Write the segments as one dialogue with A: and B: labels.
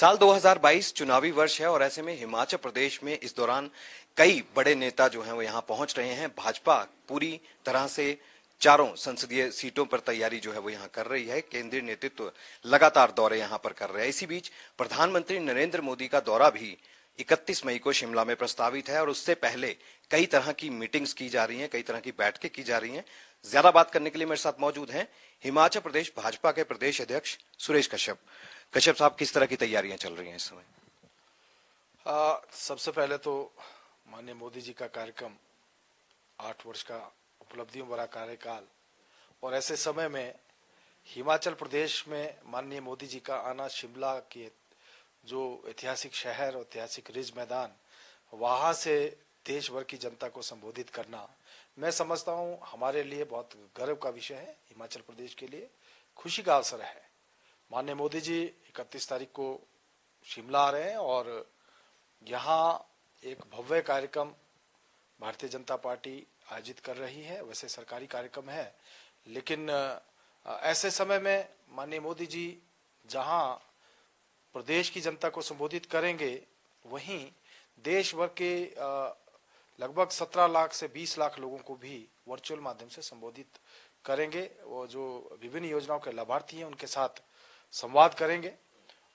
A: साल 2022 चुनावी वर्ष है और ऐसे में हिमाचल प्रदेश में इस दौरान कई बड़े नेता जो हैं वो यहाँ पहुंच रहे हैं भाजपा पूरी तरह से चारों संसदीय सीटों पर तैयारी जो है वो यहाँ कर रही है केंद्रीय नेतृत्व लगातार दौरे यहाँ पर कर रहे हैं इसी बीच प्रधानमंत्री नरेंद्र मोदी का दौरा भी 31 मई को शिमला में प्रस्तावित है और उससे पहले कई तरह की मीटिंग्स की जा रही हैं कई तरह की बैठकें की जा रही हैं ज्यादा बात करने के लिए मेरे साथ मौजूद हैं हिमाचल प्रदेश भाजपा के प्रदेश अध्यक्ष सुरेश कश्यप कश्यप साहब किस तरह की तैयारियां चल रही हैं इस समय
B: सबसे पहले तो माननीय मोदी जी का कार्यक्रम आठ वर्ष का उपलब्धियों भरा कार्यकाल और ऐसे समय में हिमाचल प्रदेश में माननीय मोदी जी का आना शिमला के जो ऐतिहासिक शहर और ऐतिहासिक रिज मैदान वहां से देश भर की जनता को संबोधित करना मैं समझता हूँ हमारे लिए बहुत गर्व का विषय है हिमाचल प्रदेश के लिए खुशी का अवसर है माननीय मोदी जी इकतीस तारीख को शिमला आ रहे हैं और यहाँ एक भव्य कार्यक्रम भारतीय जनता पार्टी आयोजित कर रही है वैसे सरकारी कार्यक्रम है लेकिन ऐसे समय में माननीय मोदी जी जहाँ प्रदेश की जनता को संबोधित करेंगे वहीं देश भर के लगभग 17 लाख से 20 लाख लोगों को भी वर्चुअल माध्यम से संबोधित करेंगे वो जो विभिन्न योजनाओं के लाभार्थी हैं उनके साथ संवाद करेंगे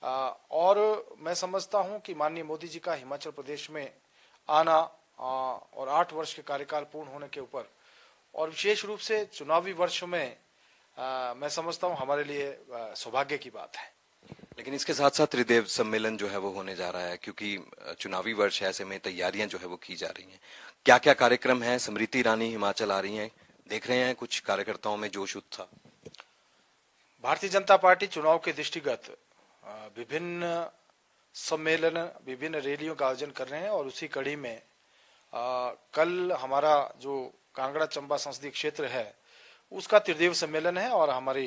B: और मैं समझता हूं कि माननीय मोदी जी का हिमाचल प्रदेश में आना और आठ वर्ष के कार्यकाल पूर्ण होने के ऊपर और विशेष रूप से चुनावी वर्ष में मैं समझता हूं हमारे लिए सौभाग्य की बात है
A: लेकिन इसके साथ साथ त्रिदेव सम्मेलन जो है वो होने जा रहा है क्योंकि चुनावी वर्ष है ऐसे में तैयारियां जो है वो की जा रही हैं क्या क्या कार्यक्रम है स्मृति ईरानी हिमाचल आ रही हैं देख रहे हैं कुछ कार्यकर्ताओं में जोश
B: उत्साह भारतीय जनता पार्टी चुनाव के दृष्टिगत विभिन्न सम्मेलन विभिन्न रैलियों का आयोजन कर रहे हैं और उसी कड़ी में आ, कल हमारा जो कांगड़ा चंबा संसदीय क्षेत्र है उसका त्रिदेव सम्मेलन है और हमारी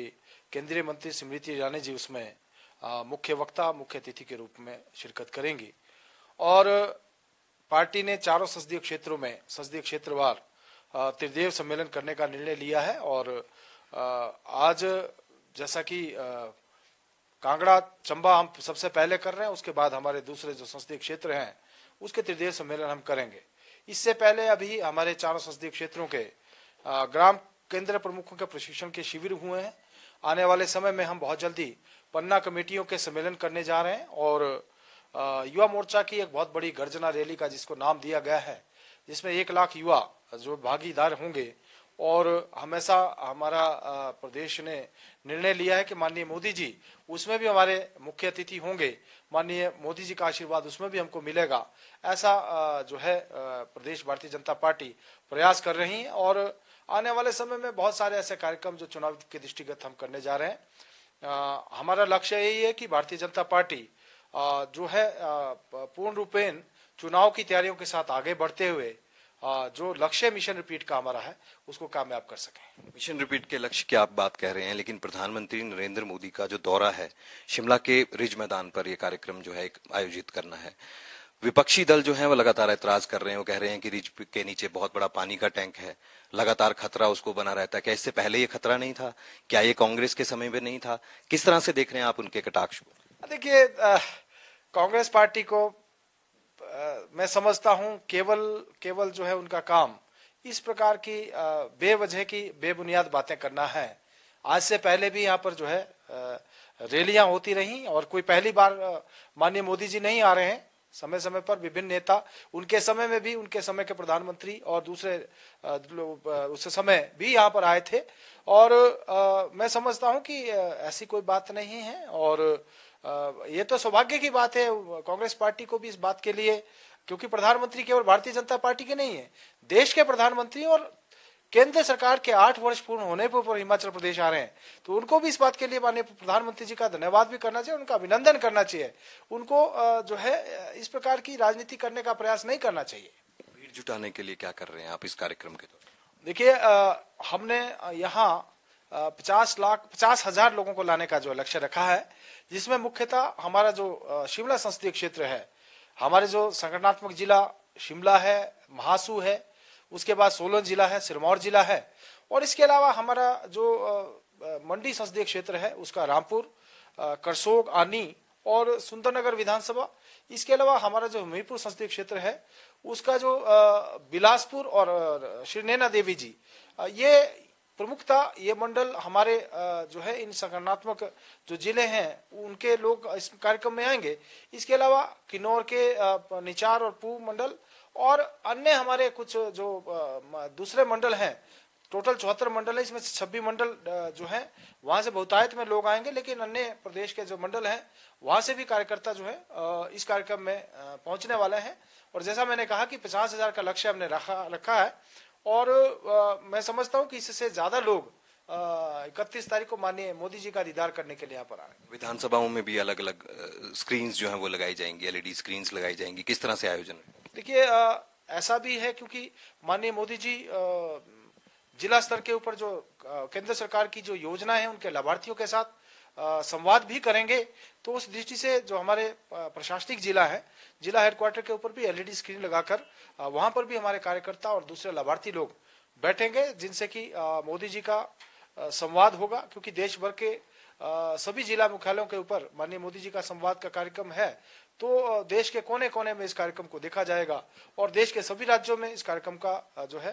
B: केंद्रीय मंत्री स्मृति ईरानी जी उसमें मुख्य वक्ता मुख्य अतिथि के रूप में शिरकत करेंगी और पार्टी ने चारों संसदीय क्षेत्रों में संसदीय क्षेत्रवार त्रिदेव सम्मेलन करने का निर्णय लिया है और आज जैसा कि कांगड़ा चंबा हम सबसे पहले कर रहे हैं उसके बाद हमारे दूसरे जो संसदीय क्षेत्र हैं उसके त्रिदेव सम्मेलन हम करेंगे इससे पहले अभी हमारे चारों संसदीय क्षेत्रों के ग्राम केंद्र प्रमुखों के प्रशिक्षण के शिविर हुए हैं आने वाले समय में हम बहुत जल्दी पन्ना कमेटियों के सम्मेलन करने जा रहे हैं और युवा मोर्चा की एक बहुत बड़ी गर्जना रैली का जिसको नाम दिया गया है जिसमें एक लाख युवा जो भागीदार होंगे और हमेशा हमारा प्रदेश ने निर्णय लिया है कि माननीय मोदी जी उसमें भी हमारे मुख्य अतिथि होंगे माननीय मोदी जी का आशीर्वाद उसमें भी हमको मिलेगा ऐसा जो है प्रदेश भारतीय जनता पार्टी प्रयास कर रही है और आने वाले समय में बहुत सारे ऐसे कार्यक्रम जो चुनाव के दृष्टिगत हम करने जा रहे हैं आ, हमारा लक्ष्य यही है कि भारतीय जनता पार्टी आ, जो है पूर्ण रूपेण चुनाव की तैयारियों के साथ आगे बढ़ते हुए आ, जो लक्ष्य मिशन रिपीट का हमारा है उसको कामयाब कर सके
A: मिशन रिपीट के लक्ष्य की आप बात कह रहे हैं लेकिन प्रधानमंत्री नरेंद्र मोदी का जो दौरा है शिमला के रिज मैदान पर यह कार्यक्रम जो है आयोजित करना है विपक्षी दल जो है वो लगातार एतराज कर रहे हैं वो कह रहे हैं कि रिज के नीचे बहुत बड़ा पानी का टैंक है लगातार खतरा उसको बना रहता है क्या इससे पहले ये खतरा नहीं था क्या ये कांग्रेस के समय में नहीं था किस तरह से देख रहे हैं आप उनके कटाक्ष
B: को देखिए कांग्रेस पार्टी को आ, मैं समझता हूँ केवल केवल जो है उनका काम इस प्रकार की बेवजह की बेबुनियाद बातें करना है आज से पहले भी यहाँ पर जो है रैलियां होती रही और कोई पहली बार माननीय मोदी जी नहीं आ रहे हैं समय समय पर विभिन्न नेता उनके समय में भी उनके समय के प्रधानमंत्री और दूसरे उस समय भी यहाँ पर आए थे और आ, मैं समझता हूँ कि ऐसी कोई बात नहीं है और आ, ये तो सौभाग्य की बात है कांग्रेस पार्टी को भी इस बात के लिए क्योंकि प्रधानमंत्री केवल भारतीय जनता पार्टी के नहीं है देश के प्रधानमंत्री और केंद्र सरकार के आठ वर्ष पूर्ण होने पर पूर हिमाचल प्रदेश आ रहे हैं तो उनको भी इस बात के लिए माननीय प्रधानमंत्री जी का धन्यवाद भी करना चाहिए उनका अभिनंदन करना चाहिए उनको जो है इस प्रकार की राजनीति करने का प्रयास नहीं करना चाहिए
A: भीड़ जुटाने के लिए क्या कर रहे हैं आप इस कार्यक्रम के तौर
B: देखिए हमने यहाँ पचास लाख पचास हजार लोगों को लाने का जो लक्ष्य रखा है जिसमें मुख्यतः हमारा जो शिमला संसदीय क्षेत्र है हमारे जो संगठनात्मक जिला शिमला है महासू है उसके बाद सोलन जिला है सिरमौर जिला है और इसके अलावा हमारा जो मंडी संसदीय क्षेत्र है उसका रामपुर करसोग आनी और सुंदरनगर विधानसभा इसके अलावा हमारा जो हमीरपुर संसदीय क्षेत्र है उसका जो बिलासपुर और श्रीनैना देवी जी ये प्रमुखता ये मंडल हमारे जो है इन संगठनात्मक जो जिले हैं उनके लोग इस कार्यक्रम में आएंगे इसके अलावा किन्नौर के निचार और पू मंडल और अन्य हमारे कुछ जो दूसरे मंडल हैं टोटल चौहत्तर मंडल है इसमें छब्बीस मंडल जो है वहां से बहुतायत में लोग आएंगे लेकिन अन्य प्रदेश के जो मंडल हैं वहां से भी कार्यकर्ता जो है इस कार्यक्रम में पहुंचने वाले हैं और जैसा मैंने कहा कि पचास हजार का लक्ष्य हमने रखा रखा है और मैं समझता हूं कि इससे ज्यादा लोग इकतीस तारीख को माननीय मोदी जी का दीदार करने के लिए यहाँ पर आ रहे
A: हैं विधानसभाओं में भी अलग अलग स्क्रीन जो है वो लगाई जाएंगी एलईडी स्क्रीन लगाई जाएंगी किस तरह से आयोजन
B: देखिए ऐसा भी है क्योंकि माननीय मोदी जी जिला स्तर के ऊपर जो केंद्र सरकार की जो योजना है उनके लाभार्थियों के साथ संवाद भी करेंगे तो उस दृष्टि से जो हमारे प्रशासनिक जिला है जिला हेडक्वार्टर के ऊपर भी एलईडी स्क्रीन लगाकर वहां पर भी हमारे कार्यकर्ता और दूसरे लाभार्थी लोग बैठेंगे जिनसे कि मोदी जी का संवाद होगा क्योंकि देश भर के सभी जिला मुख्यालयों के ऊपर माननीय मोदी जी का संवाद का कार्यक्रम है तो देश के कोने कोने में इस कार्यक्रम को देखा जाएगा और देश के सभी राज्यों में इस कार्यक्रम का जो है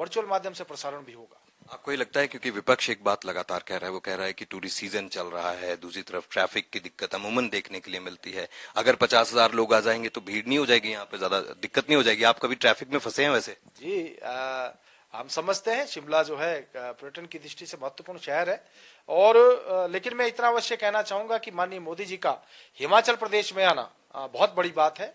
B: वर्चुअल माध्यम से प्रसारण भी होगा
A: आपको ये लगता है क्योंकि विपक्ष एक बात लगातार कह रहा है वो कह रहा है कि टूरिस्ट सीजन चल रहा है दूसरी तरफ ट्रैफिक की दिक्कत अमूमन देखने के लिए मिलती है अगर पचास हजार लोग आ जाएंगे तो भीड़ नहीं हो जाएगी यहाँ पे ज्यादा दिक्कत नहीं हो जाएगी आप कभी ट्रैफिक में फंसे हैं वैसे
B: जी आ, हम समझते हैं शिमला जो है पर्यटन की दृष्टि से महत्वपूर्ण शहर है और लेकिन मैं इतना अवश्य कहना चाहूंगा कि माननीय मोदी जी का हिमाचल प्रदेश में आना बहुत बड़ी बात है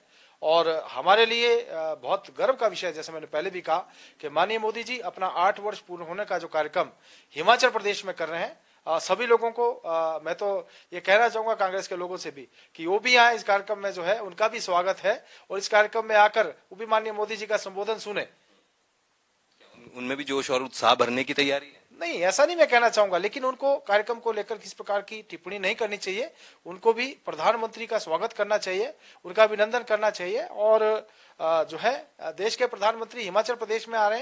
B: और हमारे लिए बहुत गर्व का विषय जैसे मैंने पहले भी कहा कि माननीय मोदी जी अपना आठ वर्ष पूर्ण होने का जो कार्यक्रम हिमाचल प्रदेश में कर रहे हैं सभी लोगों को आ, मैं तो ये कहना चाहूंगा कांग्रेस के लोगों से भी कि वो भी यहाँ इस कार्यक्रम में जो है उनका भी स्वागत है और इस कार्यक्रम में आकर वो भी माननीय मोदी जी का संबोधन सुने
A: उनमें भी जोश और उत्साह भरने की तैयारी है
B: नहीं ऐसा नहीं मैं कहना चाहूंगा लेकिन उनको कार्यक्रम को लेकर किस प्रकार की टिप्पणी नहीं करनी चाहिए उनको भी प्रधानमंत्री का स्वागत करना चाहिए उनका अभिनंदन करना चाहिए और जो है देश के प्रधानमंत्री हिमाचल प्रदेश में आ रहे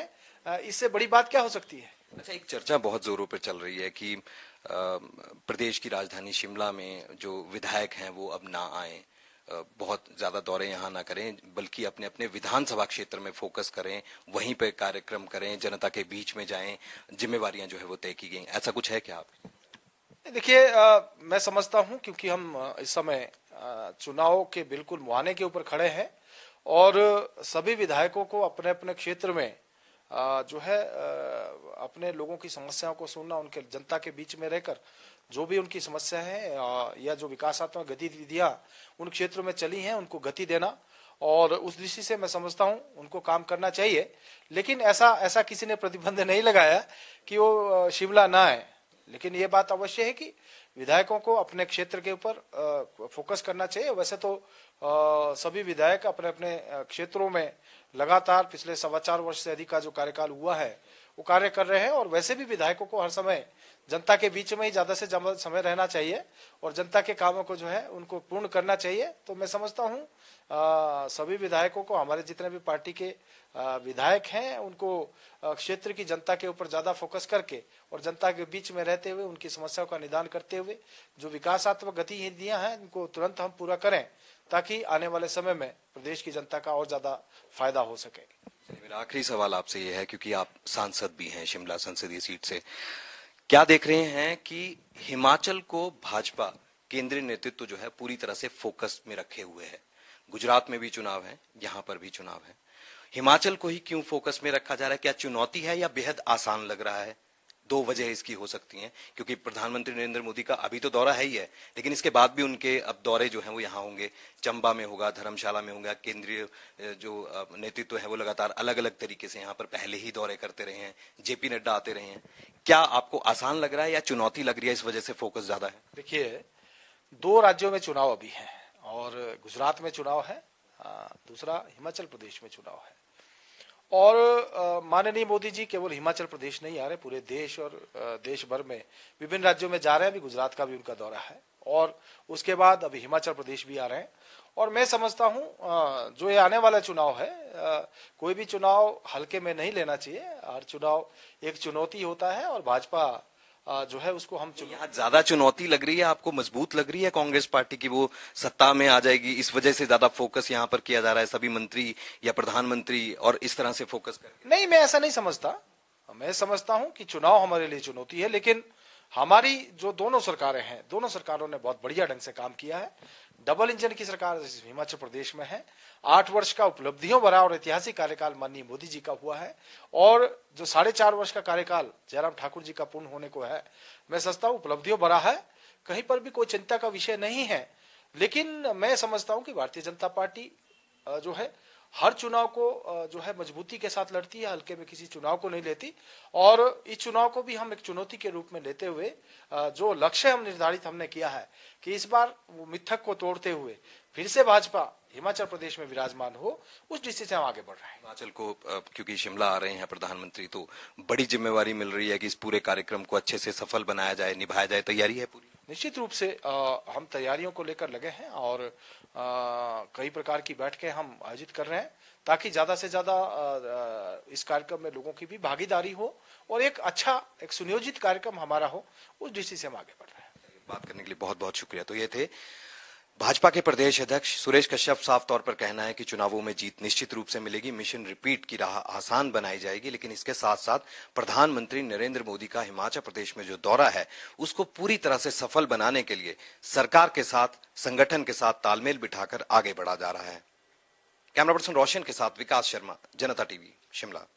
B: हैं इससे बड़ी बात क्या हो सकती है
A: अच्छा एक चर्चा बहुत जोरों पर चल रही है कि प्रदेश की राजधानी शिमला में जो विधायक हैं वो अब ना आए बहुत ज़्यादा दौरे यहाँ ना करें बल्कि अपने अपने विधानसभा क्षेत्र में फोकस करें वहीं पर कार्यक्रम करें जनता के बीच में जाएं जिम्मेवार जो है वो तय की गई ऐसा कुछ है क्या आप
B: देखिए मैं समझता हूं क्योंकि हम इस समय चुनाव के बिल्कुल मुहाने के ऊपर खड़े हैं और सभी विधायकों को अपने अपने क्षेत्र में जो है अपने लोगों की समस्याओं को सुनना उनके जनता के बीच में रहकर जो भी उनकी समस्या है या जो विकासात्मक गतिविधियां उन क्षेत्रों में चली हैं उनको गति देना और उस दृष्टि से मैं समझता हूं उनको काम करना चाहिए लेकिन ऐसा ऐसा किसी ने प्रतिबंध नहीं लगाया कि वो शिमला ना आए लेकिन ये बात अवश्य है कि विधायकों को अपने क्षेत्र के ऊपर फोकस करना चाहिए वैसे तो आ, सभी विधायक अपने अपने क्षेत्रों में लगातार पिछले सवा चार वर्ष से अधिक का जो कार्यकाल हुआ है वो कार्य कर रहे हैं और वैसे भी विधायकों को हर समय जनता के बीच में ही ज्यादा से ज्यादा समय रहना चाहिए और जनता के कामों को जो है उनको पूर्ण करना चाहिए तो मैं समझता हूँ आ, सभी विधायकों को हमारे जितने भी पार्टी के विधायक हैं उनको क्षेत्र की जनता के ऊपर ज्यादा फोकस करके और जनता के बीच में रहते हुए उनकी समस्याओं का निदान करते हुए जो विकासात्मक गतिविधियां हैं उनको तुरंत हम पूरा करें ताकि आने वाले समय में प्रदेश की जनता का और ज्यादा फायदा हो सके
A: मेरा आखिरी सवाल आपसे ये है क्योंकि आप सांसद भी हैं शिमला संसदीय सीट से क्या देख रहे हैं कि हिमाचल को भाजपा केंद्रीय नेतृत्व जो है पूरी तरह से फोकस में रखे हुए है गुजरात में भी चुनाव है यहां पर भी चुनाव है हिमाचल को ही क्यों फोकस में रखा जा रहा है क्या चुनौती है या बेहद आसान लग रहा है दो वजह इसकी हो सकती हैं क्योंकि प्रधानमंत्री नरेंद्र मोदी का अभी तो दौरा है ही है लेकिन इसके बाद भी उनके अब दौरे जो हैं वो यहाँ होंगे चंबा में होगा धर्मशाला में होगा केंद्रीय जो नेतृत्व तो है वो लगातार अलग अलग तरीके से यहाँ पर पहले ही दौरे करते रहे हैं जेपी नड्डा आते रहे हैं क्या आपको आसान लग रहा है या चुनौती लग रही है इस वजह से फोकस ज्यादा है
B: देखिए दो राज्यों में चुनाव अभी है और गुजरात में चुनाव है हाँ, दूसरा हिमाचल प्रदेश में चुनाव है और माननीय मोदी जी केवल हिमाचल प्रदेश नहीं आ रहे पूरे देश और देश भर में विभिन्न राज्यों में जा रहे हैं अभी गुजरात का भी उनका दौरा है और उसके बाद अभी हिमाचल प्रदेश भी आ रहे हैं और मैं समझता हूं जो ये आने वाला चुनाव है कोई भी चुनाव हल्के में नहीं लेना चाहिए हर चुनाव एक चुनौती होता है और भाजपा जो है उसको हम ज्यादा
A: चुनौती लग रही है आपको मजबूत लग रही है कांग्रेस पार्टी की वो सत्ता में आ जाएगी इस वजह से ज्यादा फोकस यहाँ पर किया जा रहा है सभी मंत्री या प्रधानमंत्री और इस तरह से फोकस कर
B: नहीं मैं ऐसा नहीं समझता मैं समझता हूं कि चुनाव हमारे लिए चुनौती है लेकिन हमारी जो दोनों सरकारें हैं दोनों सरकारों ने बहुत बढ़िया ढंग से काम किया है डबल इंजन की सरकार हिमाचल प्रदेश में है आठ वर्ष का उपलब्धियों भरा और ऐतिहासिक कार्यकाल माननीय मोदी जी का हुआ है और जो साढ़े चार वर्ष का कार्यकाल जयराम ठाकुर जी का पूर्ण होने को है मैं समझता हूँ उपलब्धियों भरा है कहीं पर भी कोई चिंता का विषय नहीं है लेकिन मैं समझता हूँ कि भारतीय जनता पार्टी जो है हर चुनाव को जो है मजबूती के साथ लड़ती है हल्के में किसी चुनाव को नहीं लेती और इस चुनाव को भी हम एक चुनौती के रूप में लेते हुए जो लक्ष्य हम निर्धारित हमने किया है कि इस बार वो मिथक को तोड़ते हुए फिर से भाजपा हिमाचल प्रदेश में विराजमान हो उस दृष्टि से हम आगे बढ़ रहे हैं हिमाचल
A: को क्योंकि शिमला आ रहे हैं प्रधानमंत्री तो बड़ी जिम्मेवारी मिल रही है कि इस पूरे कार्यक्रम को अच्छे से सफल बनाया जाए निभाया जाए तैयारी है पूरी
B: निश्चित रूप से हम तैयारियों को लेकर लगे हैं और कई प्रकार की बैठकें हम आयोजित कर रहे हैं ताकि ज्यादा से ज्यादा इस कार्यक्रम में लोगों की भी भागीदारी हो और एक अच्छा एक सुनियोजित कार्यक्रम हमारा हो उस दृष्टि से हम आगे बढ़ रहे
A: हैं बात करने के लिए बहुत बहुत शुक्रिया तो ये थे भाजपा के प्रदेश अध्यक्ष सुरेश कश्यप साफ तौर पर कहना है कि चुनावों में जीत निश्चित रूप से मिलेगी मिशन रिपीट की राह आसान बनाई जाएगी लेकिन इसके साथ साथ प्रधानमंत्री नरेंद्र मोदी का हिमाचल प्रदेश में जो दौरा है उसको पूरी तरह से सफल बनाने के लिए सरकार के साथ संगठन के साथ तालमेल बिठाकर आगे बढ़ा जा रहा है कैमरा पर्सन रोशन के साथ विकास शर्मा जनता टीवी शिमला